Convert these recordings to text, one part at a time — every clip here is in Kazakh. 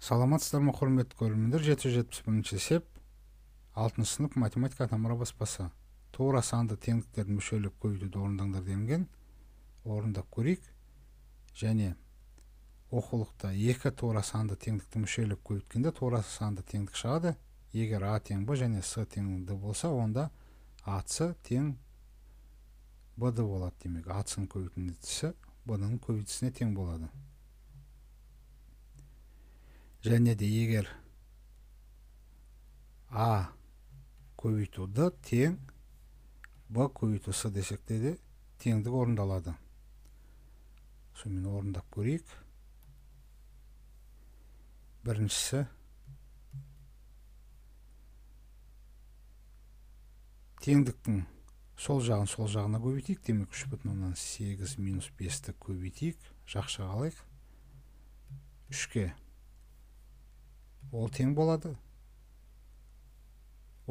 саламатсыздар ма құрметті көрермендер жеті жүз жетпіс бірінші есеп алтыншы сынып математика атамұра баспасы тура санды теңдіктерді мүшелеп көбейтуді орындаңдар делінген орындап көрейік және оқулықта екі тура санды теңдікті мүшелеп көбейткенде тура санды теңдік шығады егер а тең б және с тең д болса онда ас тең бд болады демек атсының көбейтіндісі б ның көбейтісіне тең болады және де егер а д тең б көбейту с десек де теңдік орындалады сонымен орындап көрейік біріншісі теңдіктің сол жағын сол жағына көбейтейік демек үш бүтін оннан сегіз минус бесті көбейтейік Жақшы қалайық үшке ол тең болады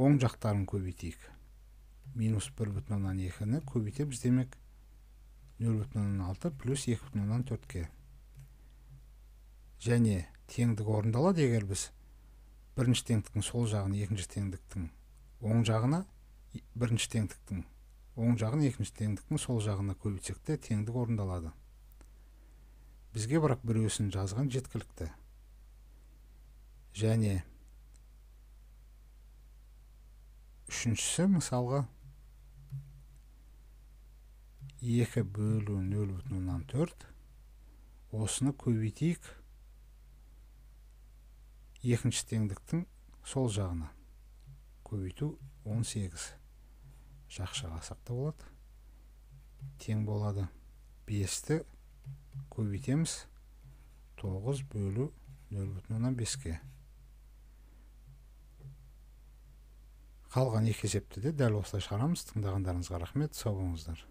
оң жақтарын көбейтейік минус бір бүтін оннан екіні көбейтеміз демек нөл бүтін оннан алты плюс екі бүтін оннан төртке және теңдік орындалады егер біз бірінші теңдіктің сол жағын екінші теңдіктің оң жағына бірінші теңдіктің оң жағын екінші теңдіктің сол жағына көбейтсек те теңдік орындалады бізге бірақ біреусін жазған жеткілікті және үшіншісі мысалға 2 бөлу нөл осыны көбейтейік екінші теңдіктің сол жағына көбейту 18 жақ шығарсақ болады тең болады 5-ті көбейтеміз 9 бөлу 0,5-ке қалған екі есепті де дәл осылай шығарамыз тыңдағандарыңызға рахмет сау болыңыздар